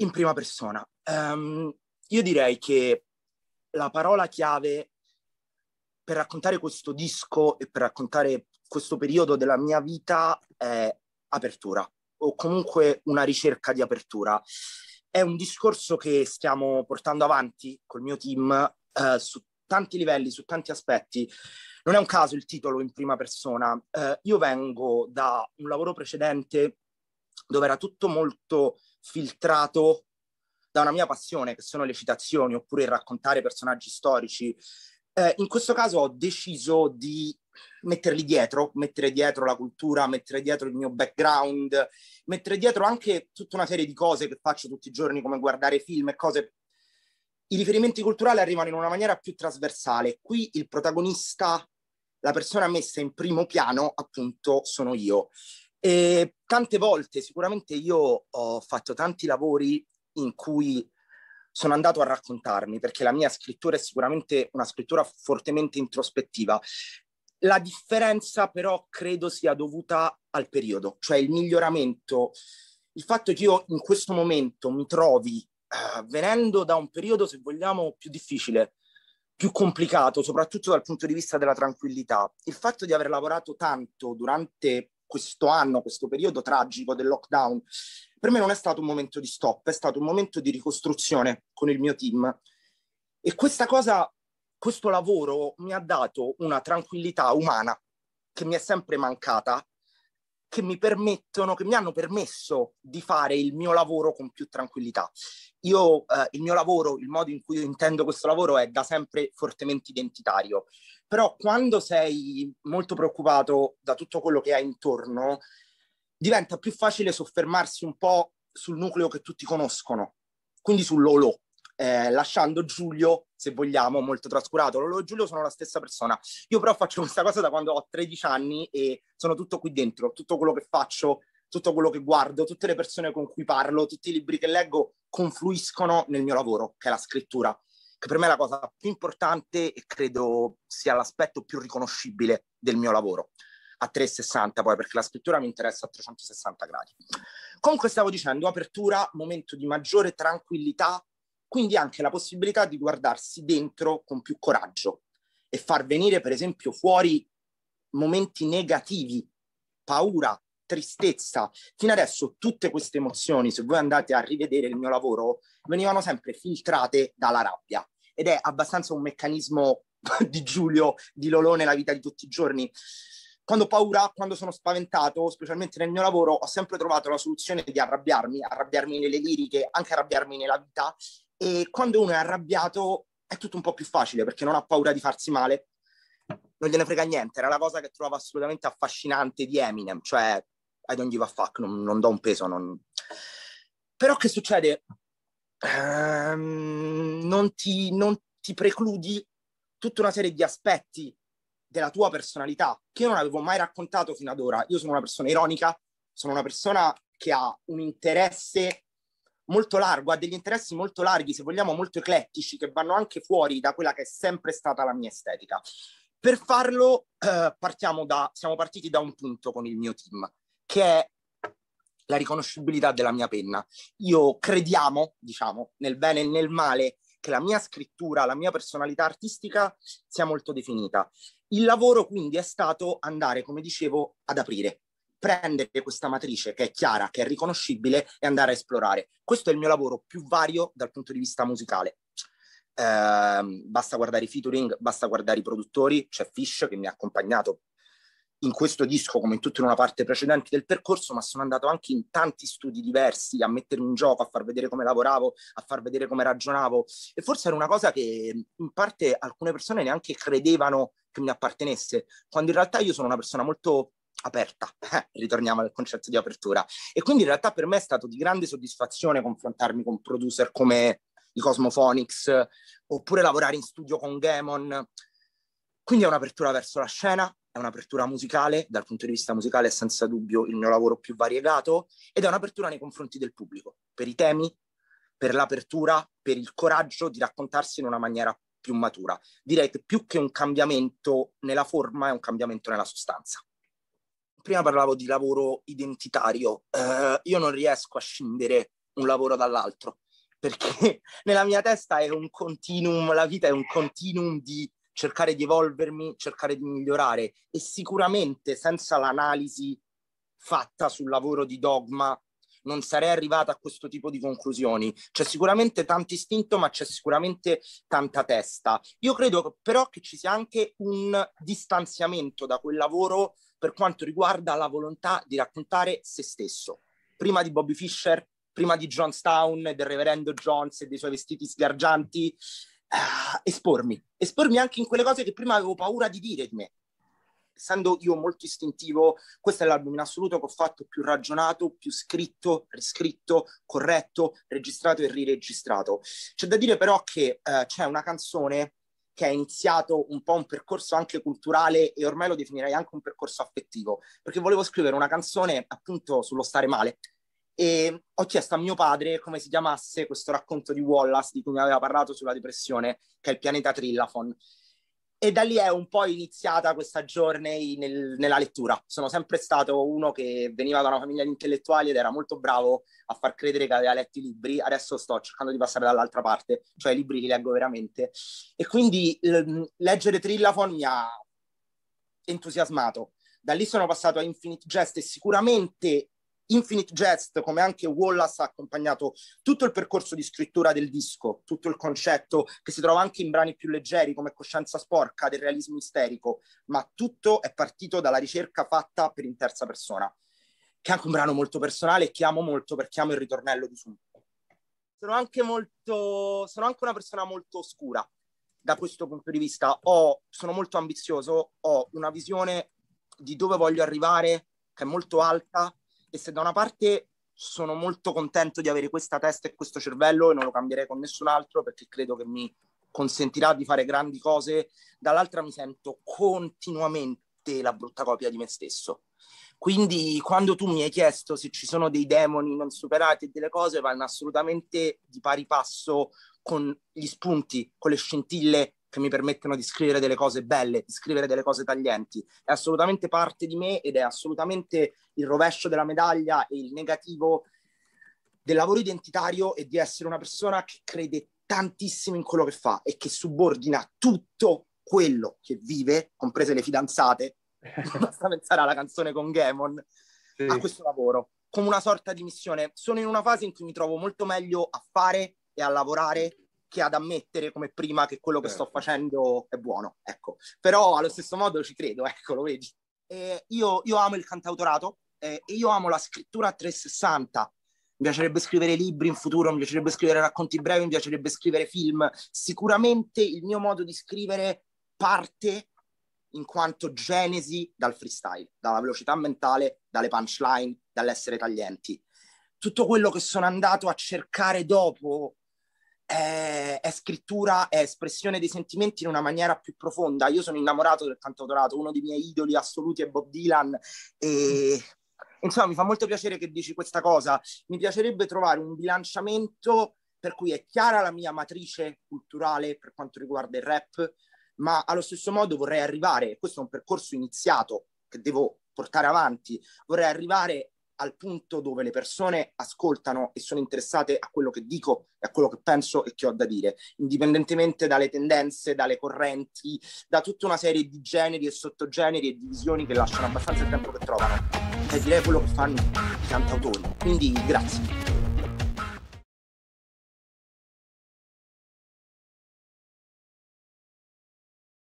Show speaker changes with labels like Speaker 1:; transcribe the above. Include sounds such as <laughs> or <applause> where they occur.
Speaker 1: in prima persona. Um, io direi che la parola chiave per raccontare questo disco e per raccontare questo periodo della mia vita è apertura o comunque una ricerca di apertura. È un discorso che stiamo portando avanti col mio team eh, su tanti livelli, su tanti aspetti. Non è un caso il titolo in prima persona. Eh, io vengo da un lavoro precedente dove era tutto molto filtrato da una mia passione, che sono le citazioni, oppure il raccontare personaggi storici. Eh, in questo caso ho deciso di metterli dietro, mettere dietro la cultura, mettere dietro il mio background, mettere dietro anche tutta una serie di cose che faccio tutti i giorni, come guardare film e cose. I riferimenti culturali arrivano in una maniera più trasversale. Qui il protagonista, la persona messa in primo piano, appunto, sono io. E ehm, tante volte, sicuramente io ho fatto tanti lavori in cui sono andato a raccontarmi, perché la mia scrittura è sicuramente una scrittura fortemente introspettiva. La differenza però credo sia dovuta al periodo, cioè il miglioramento, il fatto che io in questo momento mi trovi uh, venendo da un periodo, se vogliamo, più difficile, più complicato, soprattutto dal punto di vista della tranquillità. Il fatto di aver lavorato tanto durante questo anno, questo periodo tragico del lockdown, per me non è stato un momento di stop, è stato un momento di ricostruzione con il mio team. E questa cosa, questo lavoro mi ha dato una tranquillità umana che mi è sempre mancata, che mi permettono, che mi hanno permesso di fare il mio lavoro con più tranquillità. Io, eh, il mio lavoro, il modo in cui io intendo questo lavoro è da sempre fortemente identitario. Però quando sei molto preoccupato da tutto quello che hai intorno, diventa più facile soffermarsi un po' sul nucleo che tutti conoscono, quindi su Lolo, eh, lasciando Giulio, se vogliamo, molto trascurato. Lolo e Giulio sono la stessa persona. Io però faccio <laughs> questa cosa da quando ho 13 anni e sono tutto qui dentro, tutto quello che faccio, tutto quello che guardo, tutte le persone con cui parlo, tutti i libri che leggo confluiscono nel mio lavoro, che è la scrittura che per me è la cosa più importante e credo sia l'aspetto più riconoscibile del mio lavoro. A 360 poi, perché la scrittura mi interessa a 360 gradi. Comunque stavo dicendo, apertura, momento di maggiore tranquillità, quindi anche la possibilità di guardarsi dentro con più coraggio e far venire, per esempio, fuori momenti negativi, paura, tristezza. Fino adesso tutte queste emozioni, se voi andate a rivedere il mio lavoro, venivano sempre filtrate dalla rabbia ed è abbastanza un meccanismo <laughs> di Giulio, di Lolò nella vita di tutti i giorni. Quando ho paura, quando sono spaventato, specialmente nel mio lavoro, ho sempre trovato la soluzione di arrabbiarmi, arrabbiarmi nelle liriche, anche arrabbiarmi nella vita. E quando uno è arrabbiato è tutto un po' più facile perché non ha paura di farsi male, non gliene frega niente. Era la cosa che trovavo assolutamente affascinante di Eminem, cioè i don't give a fuck, non, non do un peso. Non... Però che succede? Um, non, ti, non ti precludi tutta una serie di aspetti della tua personalità che io non avevo mai raccontato fino ad ora. Io sono una persona ironica, sono una persona che ha un interesse molto largo, ha degli interessi molto larghi, se vogliamo molto eclettici, che vanno anche fuori da quella che è sempre stata la mia estetica. Per farlo eh, partiamo da, siamo partiti da un punto con il mio team, che è la riconoscibilità della mia penna. Io crediamo, diciamo, nel bene e nel male, che la mia scrittura, la mia personalità artistica sia molto definita. Il lavoro quindi è stato andare, come dicevo, ad aprire, prendere questa matrice che è chiara, che è riconoscibile e andare a esplorare. Questo è il mio lavoro più vario dal punto di vista musicale. Eh, basta guardare i featuring, basta guardare i produttori, c'è Fish che mi ha accompagnato in questo disco, come in tutta una parte precedente del percorso, ma sono andato anche in tanti studi diversi a mettermi in gioco, a far vedere come lavoravo, a far vedere come ragionavo. E forse era una cosa che in parte alcune persone neanche credevano che mi appartenesse, quando in realtà io sono una persona molto aperta, eh, ritorniamo al concetto di apertura. E quindi in realtà per me è stato di grande soddisfazione confrontarmi con producer come i Cosmophonics, oppure lavorare in studio con Gamon. Quindi è un'apertura verso la scena, è un'apertura musicale, dal punto di vista musicale è senza dubbio il mio lavoro più variegato ed è un'apertura nei confronti del pubblico, per i temi, per l'apertura, per il coraggio di raccontarsi in una maniera più matura. Direi che più che un cambiamento nella forma è un cambiamento nella sostanza. Prima parlavo di lavoro identitario, eh, io non riesco a scindere un lavoro dall'altro perché <laughs> nella mia testa è un continuum, la vita è un continuum di cercare di evolvermi, cercare di migliorare e sicuramente senza l'analisi fatta sul lavoro di dogma non sarei arrivata a questo tipo di conclusioni. C'è sicuramente tanto istinto, ma c'è sicuramente tanta testa. Io credo però che ci sia anche un distanziamento da quel lavoro per quanto riguarda la volontà di raccontare se stesso. Prima di Bobby Fischer, prima di Johnstown, del reverendo Jones e dei suoi vestiti sgargianti, ah, espormi, espormi anche in quelle cose che prima avevo paura di dire di me. Essendo io molto istintivo, questo è l'album in assoluto che ho fatto più ragionato, più scritto, riscritto, corretto, registrato e riregistrato. C'è da dire però che eh, c'è una canzone che ha iniziato un po' un percorso anche culturale e ormai lo definirei anche un percorso affettivo, perché volevo scrivere una canzone appunto sullo stare male, e ho chiesto a mio padre come si chiamasse questo racconto di Wallace di cui mi aveva parlato sulla depressione, che è il pianeta Trillafon. E da lì è un po' iniziata questa giornata nel, nella lettura. Sono sempre stato uno che veniva da una famiglia di intellettuali ed era molto bravo a far credere che aveva letto i libri. Adesso sto cercando di passare dall'altra parte, cioè i libri li leggo veramente. E quindi l- leggere Trillafon mi ha entusiasmato. Da lì sono passato a Infinite Jest e sicuramente Infinite Jest, come anche Wallace, ha accompagnato tutto il percorso di scrittura del disco, tutto il concetto che si trova anche in brani più leggeri come Coscienza sporca, del realismo isterico, ma tutto è partito dalla ricerca fatta per in terza persona, che è anche un brano molto personale e che amo molto perché amo il ritornello di Zoom. Sono anche molto, sono anche una persona molto oscura da questo punto di vista. Ho, sono molto ambizioso, ho una visione di dove voglio arrivare che è molto alta e se da una parte sono molto contento di avere questa testa e questo cervello e non lo cambierei con nessun altro perché credo che mi consentirà di fare grandi cose, dall'altra mi sento continuamente la brutta copia di me stesso. Quindi quando tu mi hai chiesto se ci sono dei demoni non superati e delle cose, vanno assolutamente di pari passo con gli spunti, con le scintille che mi permettono di scrivere delle cose belle, di scrivere delle cose taglienti. È assolutamente parte di me ed è assolutamente il rovescio della medaglia e il negativo del lavoro identitario e di essere una persona che crede tantissimo in quello che fa e che subordina tutto quello che vive, comprese le fidanzate, <laughs> basta pensare alla canzone con Gamon, sì. a questo lavoro, come una sorta di missione. Sono in una fase in cui mi trovo molto meglio a fare e a lavorare che ad ammettere come prima che quello che eh. sto certo. facendo è buono, ecco. Però allo certo. stesso modo ci credo, ecco, lo vedi. Eh, io, io, amo il cantautorato eh, e io amo la scrittura a 360. Mi piacerebbe scrivere libri in futuro, mi piacerebbe scrivere racconti brevi, mi piacerebbe scrivere film. Sicuramente il mio modo di scrivere parte in quanto genesi dal freestyle, dalla velocità mentale, dalle punchline, dall'essere taglienti. Tutto quello che sono andato a cercare dopo è, è, scrittura, è espressione dei sentimenti in una maniera più profonda. Io sono innamorato del cantautorato, uno dei miei idoli assoluti è Bob Dylan e insomma mi fa molto piacere che dici questa cosa. Mi piacerebbe trovare un bilanciamento per cui è chiara la mia matrice culturale per quanto riguarda il rap, ma allo stesso modo vorrei arrivare, questo è un percorso iniziato che devo portare avanti, vorrei arrivare al punto dove le persone ascoltano e sono interessate a quello che dico e a quello che penso e che ho da dire, indipendentemente dalle tendenze, dalle correnti, da tutta una serie di generi e sottogeneri e divisioni che lasciano abbastanza il tempo che trovano. E direi quello che fanno i cantautori. Quindi grazie.